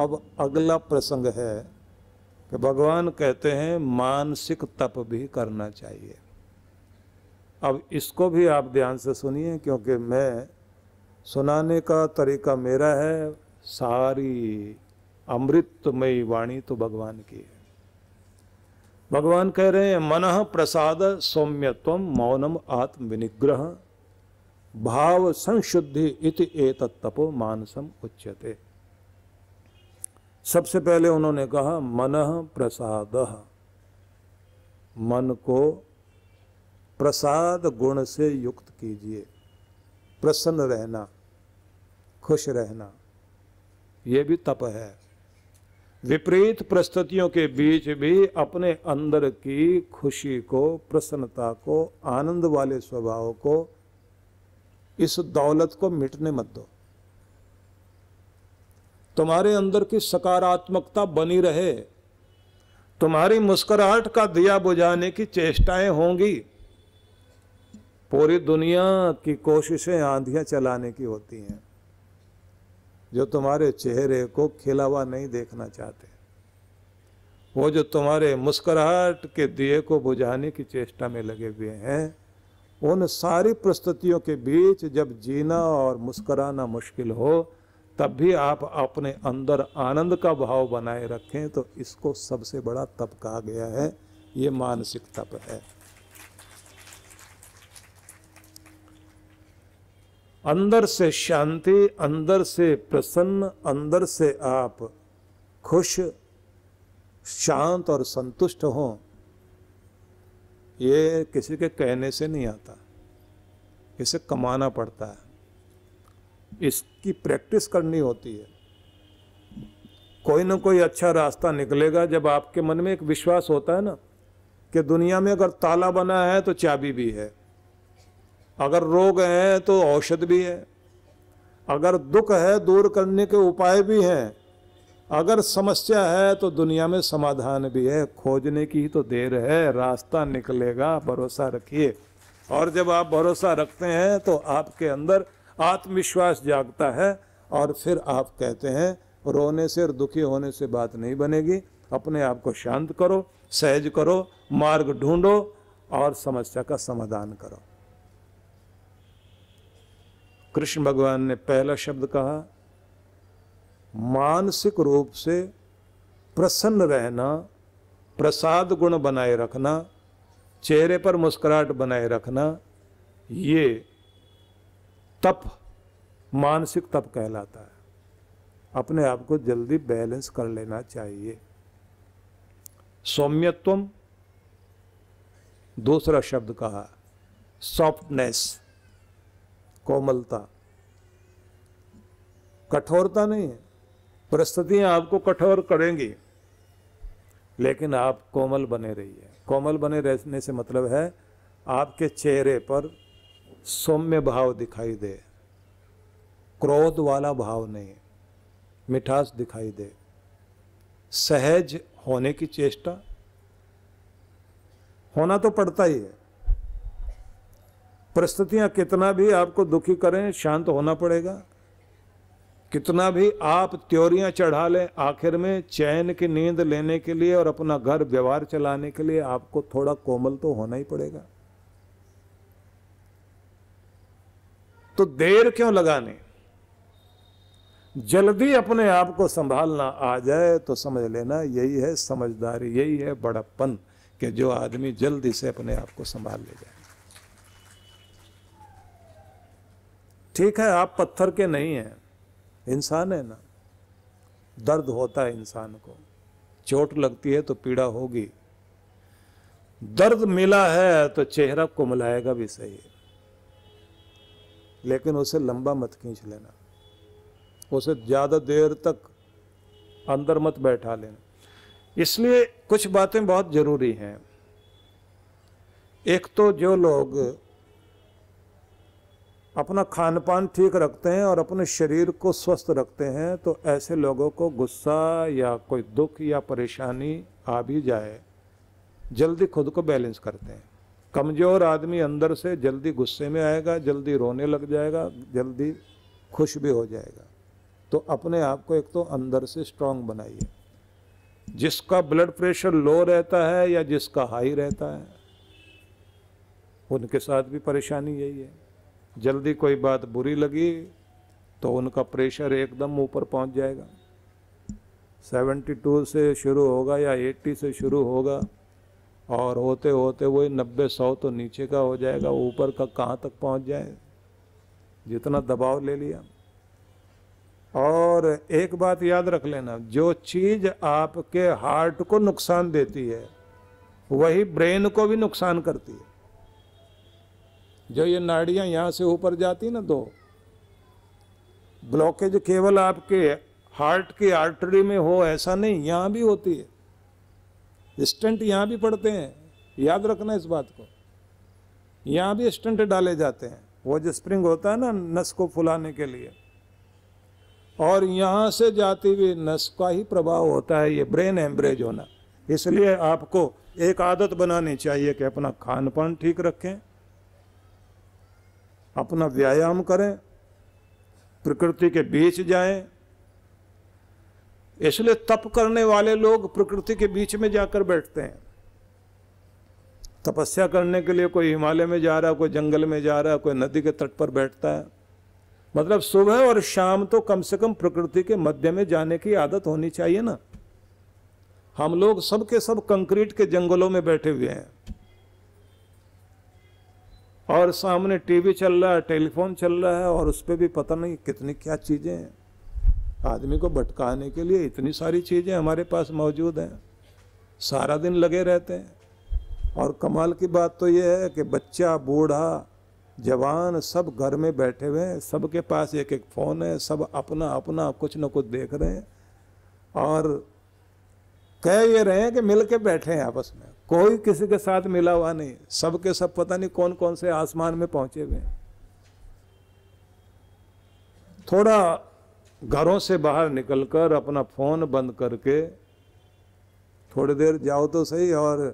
अब अगला प्रसंग है कि भगवान कहते हैं मानसिक तप भी करना चाहिए अब इसको भी आप ध्यान से सुनिए क्योंकि मैं सुनाने का तरीका मेरा है सारी अमृतमयी वाणी तो भगवान की है भगवान कह रहे हैं मन प्रसाद सौम्यत्व मौनम आत्मविनिग्रह भाव संशुद्धि इति तपो मानसम उच्यते सबसे पहले उन्होंने कहा मन प्रसाद मन को प्रसाद गुण से युक्त कीजिए प्रसन्न रहना खुश रहना यह भी तप है विपरीत परिस्थितियों के बीच भी अपने अंदर की खुशी को प्रसन्नता को आनंद वाले स्वभाव को इस दौलत को मिटने मत दो तुम्हारे अंदर की सकारात्मकता बनी रहे तुम्हारी मुस्कुराहट का दिया बुझाने की चेष्टाएं होंगी पूरी दुनिया की कोशिशें आंधियां चलाने की होती हैं जो तुम्हारे चेहरे को खिलावा नहीं देखना चाहते वो जो तुम्हारे मुस्कुराहट के दिए को बुझाने की चेष्टा में लगे हुए हैं उन सारी प्रस्तुतियों के बीच जब जीना और मुस्कराना मुश्किल हो तब भी आप अपने अंदर आनंद का भाव बनाए रखें तो इसको सबसे बड़ा तप कहा गया है ये मानसिक तप है अंदर से शांति अंदर से प्रसन्न अंदर से आप खुश शांत और संतुष्ट हो ये किसी के कहने से नहीं आता इसे कमाना पड़ता है इसकी प्रैक्टिस करनी होती है कोई ना कोई अच्छा रास्ता निकलेगा जब आपके मन में एक विश्वास होता है ना कि दुनिया में अगर ताला बना है तो चाबी भी है अगर रोग हैं तो औषध भी है अगर दुख है दूर करने के उपाय भी हैं अगर समस्या है तो दुनिया में समाधान भी है खोजने की ही तो देर है रास्ता निकलेगा भरोसा रखिए और जब आप भरोसा रखते हैं तो आपके अंदर आत्मविश्वास जागता है और फिर आप कहते हैं रोने से और दुखी होने से बात नहीं बनेगी अपने आप को शांत करो सहज करो मार्ग ढूंढो और समस्या का समाधान करो कृष्ण भगवान ने पहला शब्द कहा मानसिक रूप से प्रसन्न रहना प्रसाद गुण बनाए रखना चेहरे पर मुस्कुराहट बनाए रखना ये तप मानसिक तप कहलाता है अपने आप को जल्दी बैलेंस कर लेना चाहिए सौम्यत्व दूसरा शब्द कहा सॉफ्टनेस कोमलता कठोरता नहीं है परिस्थितियां आपको कठोर करेंगी लेकिन आप कोमल बने रहिए कोमल बने रहने से मतलब है आपके चेहरे पर सौम्य भाव दिखाई दे क्रोध वाला भाव नहीं मिठास दिखाई दे सहज होने की चेष्टा होना तो पड़ता ही है परिस्थितियां कितना भी आपको दुखी करें शांत होना पड़ेगा कितना भी आप त्योरियां चढ़ा लें आखिर में चैन की नींद लेने के लिए और अपना घर व्यवहार चलाने के लिए आपको थोड़ा कोमल तो होना ही पड़ेगा तो देर क्यों लगाने जल्दी अपने आप को संभालना आ जाए तो समझ लेना यही है समझदारी यही है बड़प्पन कि जो आदमी जल्दी से अपने आप को संभाल ले जाए ठीक है आप पत्थर के नहीं हैं इंसान है ना दर्द होता है इंसान को चोट लगती है तो पीड़ा होगी दर्द मिला है तो चेहरा कुमलाएगा भी सही है लेकिन उसे लंबा मत खींच लेना उसे ज़्यादा देर तक अंदर मत बैठा लेना इसलिए कुछ बातें बहुत ज़रूरी हैं एक तो जो लोग अपना खान पान ठीक रखते हैं और अपने शरीर को स्वस्थ रखते हैं तो ऐसे लोगों को गुस्सा या कोई दुख या परेशानी आ भी जाए जल्दी खुद को बैलेंस करते हैं कमज़ोर आदमी अंदर से जल्दी गुस्से में आएगा जल्दी रोने लग जाएगा जल्दी खुश भी हो जाएगा तो अपने आप को एक तो अंदर से स्ट्रांग बनाइए जिसका ब्लड प्रेशर लो रहता है या जिसका हाई रहता है उनके साथ भी परेशानी यही है जल्दी कोई बात बुरी लगी तो उनका प्रेशर एकदम ऊपर पहुंच जाएगा 72 से शुरू होगा या 80 से शुरू होगा और होते होते वही नब्बे सौ तो नीचे का हो जाएगा ऊपर का कहाँ तक पहुँच जाए जितना दबाव ले लिया और एक बात याद रख लेना जो चीज़ आपके हार्ट को नुकसान देती है वही ब्रेन को भी नुकसान करती है जो ये नाड़ियाँ यहाँ से ऊपर जाती ना दो ब्लॉकेज केवल आपके हार्ट की आर्टरी में हो ऐसा नहीं यहाँ भी होती है स्टंट यहां भी पड़ते हैं याद रखना इस बात को यहां भी स्टंट डाले जाते हैं वो जो स्प्रिंग होता है ना नस को फुलाने के लिए और यहां से जाती हुई नस का ही प्रभाव होता है ये ब्रेन एम्ब्रेज होना इसलिए आपको एक आदत बनानी चाहिए कि अपना खान पान ठीक रखें अपना व्यायाम करें प्रकृति के बीच जाएं इसलिए तप करने वाले लोग प्रकृति के बीच में जाकर बैठते हैं तपस्या करने के लिए कोई हिमालय में जा रहा कोई जंगल में जा रहा है कोई नदी के तट पर बैठता है मतलब सुबह और शाम तो कम से कम प्रकृति के मध्य में जाने की आदत होनी चाहिए ना हम लोग सबके सब कंक्रीट के जंगलों में बैठे हुए हैं और सामने टीवी चल रहा है टेलीफोन चल रहा है और उस पर भी पता नहीं कितनी क्या चीज़ें हैं आदमी को भटकाने के लिए इतनी सारी चीज़ें हमारे पास मौजूद हैं सारा दिन लगे रहते हैं और कमाल की बात तो यह है कि बच्चा बूढ़ा जवान सब घर में बैठे हुए हैं सबके पास एक एक फ़ोन है सब अपना अपना कुछ न कुछ देख रहे हैं और कह ये रहे हैं कि मिल के बैठे हैं आपस में कोई किसी के साथ मिला हुआ नहीं सब के सब पता नहीं कौन कौन से आसमान में पहुंचे हुए हैं थोड़ा घरों से बाहर निकलकर अपना फ़ोन बंद करके थोड़ी देर जाओ तो सही और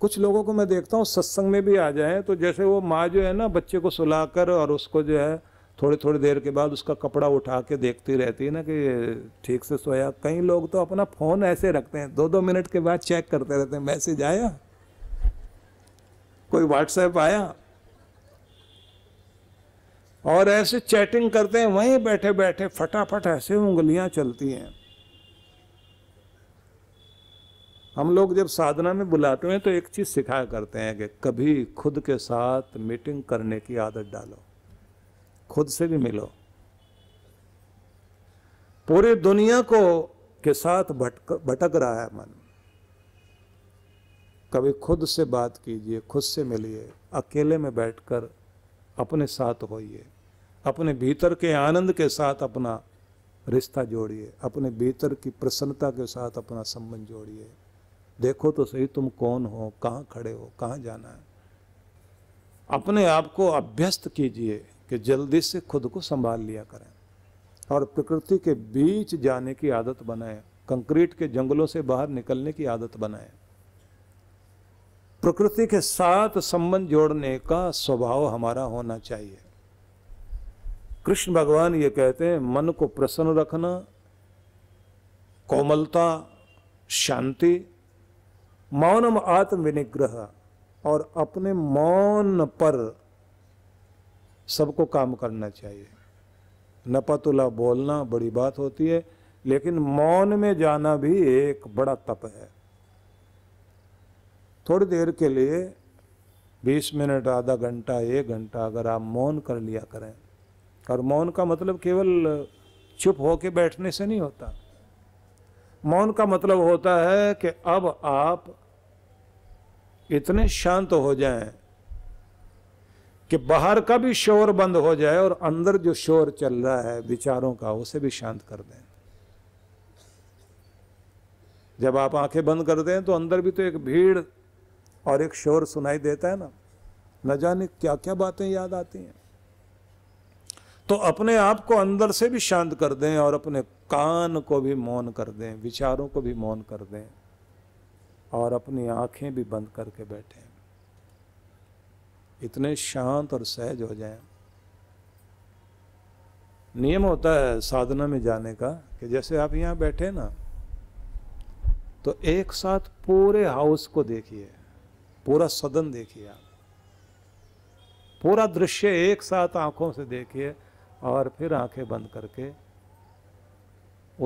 कुछ लोगों को मैं देखता हूँ सत्संग में भी आ जाए तो जैसे वो माँ जो है ना बच्चे को सुलाकर और उसको जो है थोड़ी थोड़ी देर के बाद उसका कपड़ा उठा के देखती रहती है ना कि ठीक से सोया कई लोग तो अपना फ़ोन ऐसे रखते हैं दो दो मिनट के बाद चेक करते रहते हैं मैसेज आया कोई व्हाट्सएप आया और ऐसे चैटिंग करते हैं वहीं बैठे बैठे फटाफट ऐसे उंगलियां चलती हैं हम लोग जब साधना में बुलाते हैं तो एक चीज सिखाया करते हैं कि कभी खुद के साथ मीटिंग करने की आदत डालो खुद से भी मिलो पूरी दुनिया को के साथ भटक भटक रहा है मन कभी खुद से बात कीजिए खुद से मिलिए अकेले में बैठकर अपने साथ होइए अपने भीतर के आनंद के साथ अपना रिश्ता जोड़िए अपने भीतर की प्रसन्नता के साथ अपना संबंध जोड़िए देखो तो सही तुम कौन हो कहाँ खड़े हो कहाँ जाना है अपने आप को अभ्यस्त कीजिए कि जल्दी से खुद को संभाल लिया करें और प्रकृति के बीच जाने की आदत बनाएं कंक्रीट के जंगलों से बाहर निकलने की आदत बनाएं प्रकृति के साथ संबंध जोड़ने का स्वभाव हमारा होना चाहिए कृष्ण भगवान ये कहते हैं मन को प्रसन्न रखना कोमलता शांति मौनम आत्मविनिग्रह और अपने मौन पर सबको काम करना चाहिए नपतुला बोलना बड़ी बात होती है लेकिन मौन में जाना भी एक बड़ा तप है थोड़ी देर के लिए बीस मिनट आधा घंटा एक घंटा अगर आप मौन कर लिया करें और मौन का मतलब केवल चुप होके बैठने से नहीं होता मौन का मतलब होता है कि अब आप इतने शांत हो जाएं कि बाहर का भी शोर बंद हो जाए और अंदर जो शोर चल रहा है विचारों का उसे भी शांत कर दें जब आप आंखें बंद कर दें तो अंदर भी तो एक भीड़ और एक शोर सुनाई देता है ना न जाने क्या क्या बातें याद आती हैं तो अपने आप को अंदर से भी शांत कर दें और अपने कान को भी मौन कर दें विचारों को भी मौन कर दें और अपनी आंखें भी बंद करके बैठे इतने शांत और सहज हो जाएं नियम होता है साधना में जाने का कि जैसे आप यहां बैठे ना तो एक साथ पूरे हाउस को देखिए पूरा सदन देखिए आप पूरा दृश्य एक साथ आंखों से देखिए और फिर आंखें बंद करके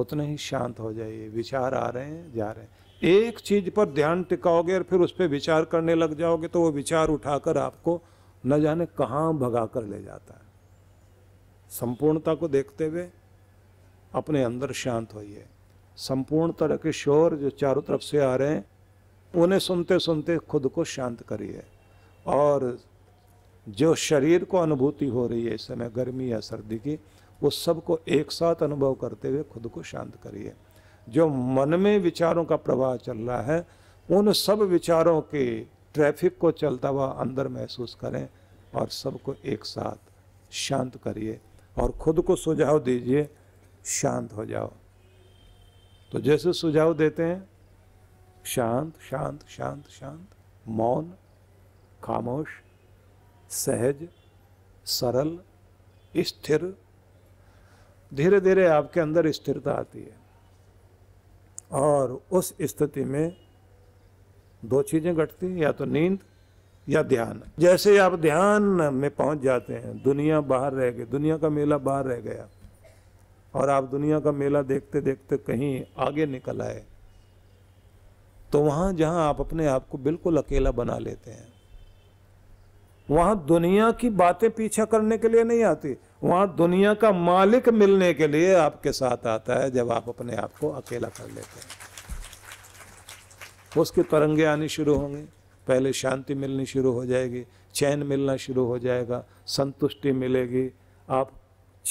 उतने ही शांत हो जाइए विचार आ रहे हैं जा रहे हैं एक चीज पर ध्यान टिकाओगे और फिर उस पर विचार करने लग जाओगे तो वो विचार उठाकर आपको न जाने कहाँ भगा कर ले जाता है संपूर्णता को देखते हुए अपने अंदर शांत होइए संपूर्ण तरह के शोर जो चारों तरफ से आ रहे हैं उन्हें सुनते सुनते खुद को शांत करिए और जो शरीर को अनुभूति हो रही है इस समय गर्मी या सर्दी की वो सबको एक साथ अनुभव करते हुए खुद को शांत करिए जो मन में विचारों का प्रवाह चल रहा है उन सब विचारों के ट्रैफिक को चलता हुआ अंदर महसूस करें और सबको एक साथ शांत करिए और खुद को सुझाव दीजिए शांत हो जाओ तो जैसे सुझाव देते हैं शांत शांत शांत शांत मौन खामोश सहज सरल स्थिर धीरे धीरे आपके अंदर स्थिरता आती है और उस स्थिति में दो चीज़ें घटती हैं या तो नींद या ध्यान जैसे आप ध्यान में पहुंच जाते हैं दुनिया बाहर रह गई दुनिया का मेला बाहर रह गया और आप दुनिया का मेला देखते देखते कहीं आगे निकल आए तो वहां जहां आप अपने आप को बिल्कुल अकेला बना लेते हैं वहां दुनिया की बातें पीछा करने के लिए नहीं आती वहां दुनिया का मालिक मिलने के लिए आपके साथ आता है जब आप अपने आप को अकेला कर लेते हैं उसकी तरंगे आनी शुरू होंगी पहले शांति मिलनी शुरू हो जाएगी चैन मिलना शुरू हो जाएगा संतुष्टि मिलेगी आप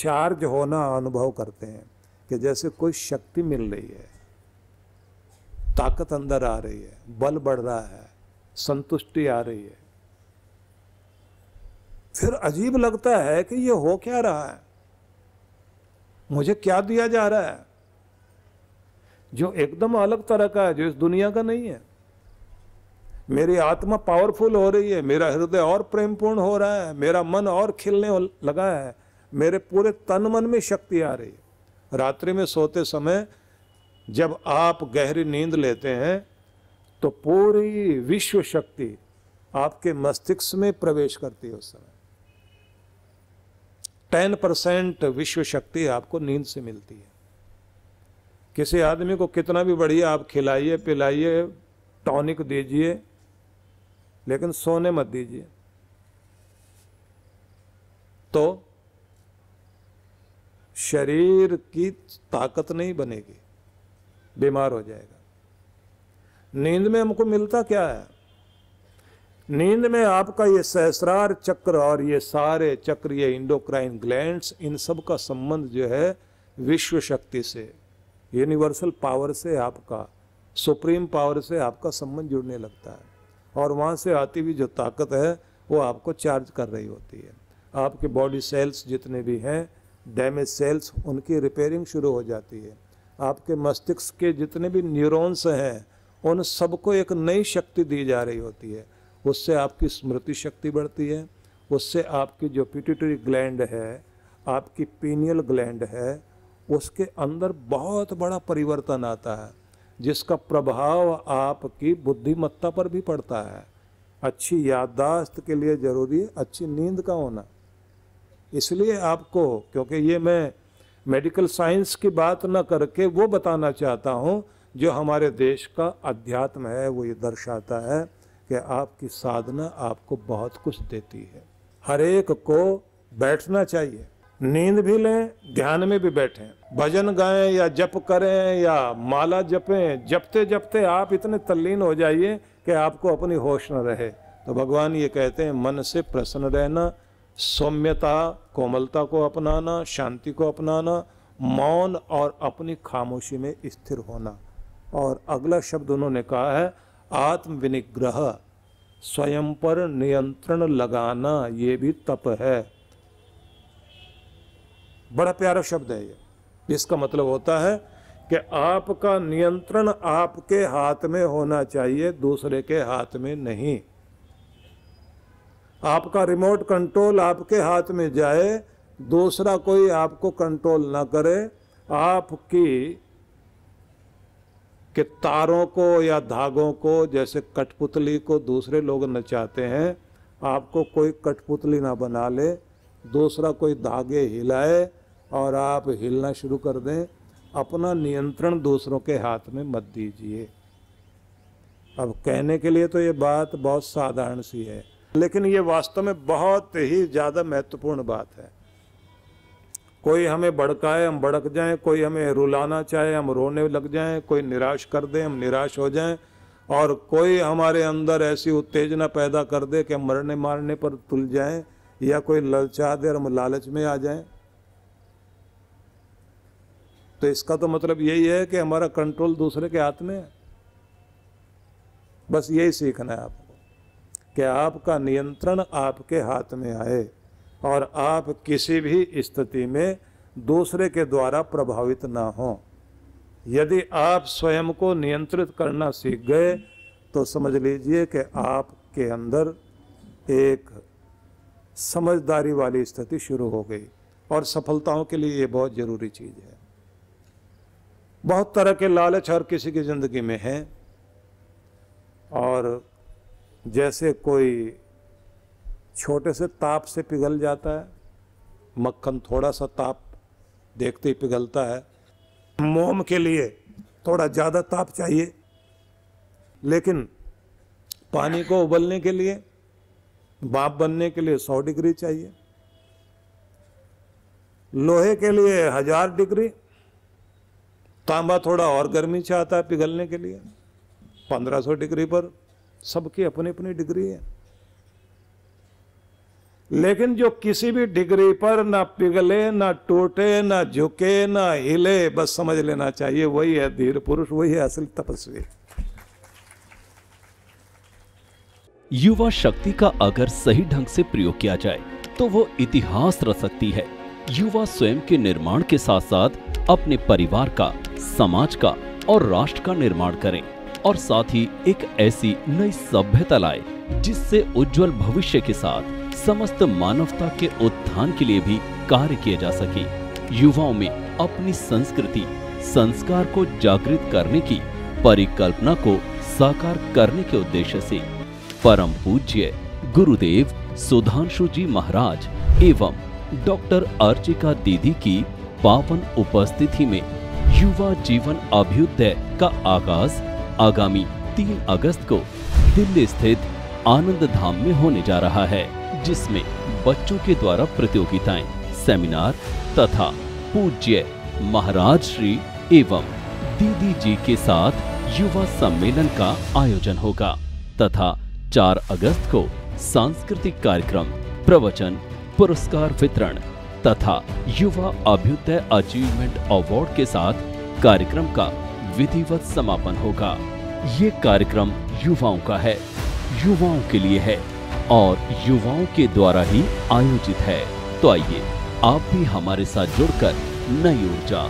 चार्ज होना अनुभव करते हैं कि जैसे कोई शक्ति मिल रही है ताकत अंदर आ रही है बल बढ़ रहा है संतुष्टि आ रही है फिर अजीब लगता है कि ये हो क्या रहा है मुझे क्या दिया जा रहा है जो एकदम अलग तरह का है जो इस दुनिया का नहीं है मेरी आत्मा पावरफुल हो रही है मेरा हृदय और प्रेमपूर्ण हो रहा है मेरा मन और खिलने लगा है मेरे पूरे तन मन में शक्ति आ रही है रात्रि में सोते समय जब आप गहरी नींद लेते हैं तो पूरी विश्व शक्ति आपके मस्तिष्क में प्रवेश करती है उस समय टेन परसेंट विश्व शक्ति आपको नींद से मिलती है किसी आदमी को कितना भी बढ़िया आप खिलाइए पिलाइए टॉनिक दीजिए लेकिन सोने मत दीजिए तो शरीर की ताकत नहीं बनेगी बीमार हो जाएगा नींद में हमको मिलता क्या है नींद में आपका ये सहस्रार चक्र और ये सारे चक्र ये इंडोक्राइन ग्लैंड्स इन सब का संबंध जो है विश्व शक्ति से यूनिवर्सल पावर से आपका सुप्रीम पावर से आपका संबंध जुड़ने लगता है और वहाँ से आती हुई जो ताकत है वो आपको चार्ज कर रही होती है आपके बॉडी सेल्स जितने भी हैं डैमेज सेल्स उनकी रिपेयरिंग शुरू हो जाती है आपके मस्तिष्क के जितने भी न्यूरॉन्स हैं उन सबको एक नई शक्ति दी जा रही होती है उससे आपकी स्मृति शक्ति बढ़ती है उससे आपकी जो पिट्यूटरी ग्लैंड है आपकी पीनियल ग्लैंड है उसके अंदर बहुत बड़ा परिवर्तन आता है जिसका प्रभाव आपकी बुद्धिमत्ता पर भी पड़ता है अच्छी याददाश्त के लिए ज़रूरी है अच्छी नींद का होना इसलिए आपको क्योंकि ये मैं मेडिकल साइंस की बात न करके वो बताना चाहता हूँ जो हमारे देश का अध्यात्म है वो ये दर्शाता है कि आपकी साधना आपको बहुत कुछ देती है हर एक को बैठना चाहिए नींद भी लें ध्यान में भी बैठें भजन गाएं या जप करें या माला जपें जपते जपते आप इतने तल्लीन हो जाइए कि आपको अपनी होश न रहे तो भगवान ये कहते हैं मन से प्रसन्न रहना सौम्यता कोमलता को अपनाना शांति को अपनाना मौन और अपनी खामोशी में स्थिर होना और अगला शब्द उन्होंने कहा है आत्मविनिग्रह स्वयं पर नियंत्रण लगाना ये भी तप है बड़ा प्यारा शब्द है ये जिसका मतलब होता है कि आपका नियंत्रण आपके हाथ में होना चाहिए दूसरे के हाथ में नहीं आपका रिमोट कंट्रोल आपके हाथ में जाए दूसरा कोई आपको कंट्रोल ना करे आपकी के तारों को या धागों को जैसे कठपुतली को दूसरे लोग नचाते हैं आपको कोई कठपुतली ना बना ले दूसरा कोई धागे हिलाए और आप हिलना शुरू कर दें अपना नियंत्रण दूसरों के हाथ में मत दीजिए अब कहने के लिए तो ये बात बहुत साधारण सी है लेकिन ये वास्तव में बहुत ही ज़्यादा महत्वपूर्ण बात है कोई हमें भड़काए हम भड़क जाएं कोई हमें रुलाना चाहे हम रोने लग जाएं कोई निराश कर दे हम निराश हो जाएं और कोई हमारे अंदर ऐसी उत्तेजना पैदा कर दे कि हम मरने मारने पर तुल जाएं या कोई ललचा दे और हम लालच में आ जाएं तो इसका तो मतलब यही है कि हमारा कंट्रोल दूसरे के हाथ में है बस यही सीखना है आपको कि आपका नियंत्रण आपके हाथ में आए और आप किसी भी स्थिति में दूसरे के द्वारा प्रभावित ना हों यदि आप स्वयं को नियंत्रित करना सीख गए तो समझ लीजिए कि आपके अंदर एक समझदारी वाली स्थिति शुरू हो गई और सफलताओं के लिए ये बहुत ज़रूरी चीज़ है बहुत तरह के लालच हर किसी की ज़िंदगी में हैं और जैसे कोई छोटे से ताप से पिघल जाता है मक्खन थोड़ा सा ताप देखते ही पिघलता है मोम के लिए थोड़ा ज़्यादा ताप चाहिए लेकिन पानी को उबलने के लिए बाप बनने के लिए सौ डिग्री चाहिए लोहे के लिए हजार डिग्री तांबा थोड़ा और गर्मी चाहता है पिघलने के लिए पंद्रह सौ डिग्री पर सबकी अपनी अपनी डिग्री है लेकिन जो किसी भी डिग्री पर ना पिघले ना टूटे ना झुके ना हिले बस समझ लेना चाहिए वही है धीर पुरुष वही है असल तपस्वी युवा शक्ति का अगर सही ढंग से प्रयोग किया जाए तो वो इतिहास रच सकती है युवा स्वयं के निर्माण के साथ साथ अपने परिवार का समाज का और राष्ट्र का निर्माण करें और साथ ही एक ऐसी नई सभ्यता लाए जिससे उज्जवल भविष्य के साथ समस्त मानवता के उत्थान के लिए भी कार्य किया जा सके युवाओं में अपनी संस्कृति संस्कार को जागृत करने की परिकल्पना को साकार करने के उद्देश्य से परम पूज्य गुरुदेव सुधांशु जी महाराज एवं डॉक्टर अर्चिका दीदी की पावन उपस्थिति में युवा जीवन अभ्युदय का आगाज आगामी 3 अगस्त को दिल्ली स्थित आनंद धाम में होने जा रहा है जिसमें बच्चों के द्वारा प्रतियोगिताएं सेमिनार तथा पूज्य महाराज श्री एवं दीदी जी के साथ युवा सम्मेलन का आयोजन होगा तथा 4 अगस्त को सांस्कृतिक कार्यक्रम प्रवचन पुरस्कार वितरण तथा युवा अभ्युदय अचीवमेंट अवार्ड के साथ कार्यक्रम का विधिवत समापन होगा ये कार्यक्रम युवाओं का है युवाओं के लिए है और युवाओं के द्वारा ही आयोजित है तो आइए आप भी हमारे साथ जुड़कर नई ऊर्जा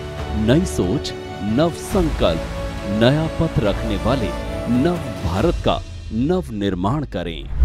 नई सोच नव संकल्प नया पथ रखने वाले नव भारत का नव निर्माण करें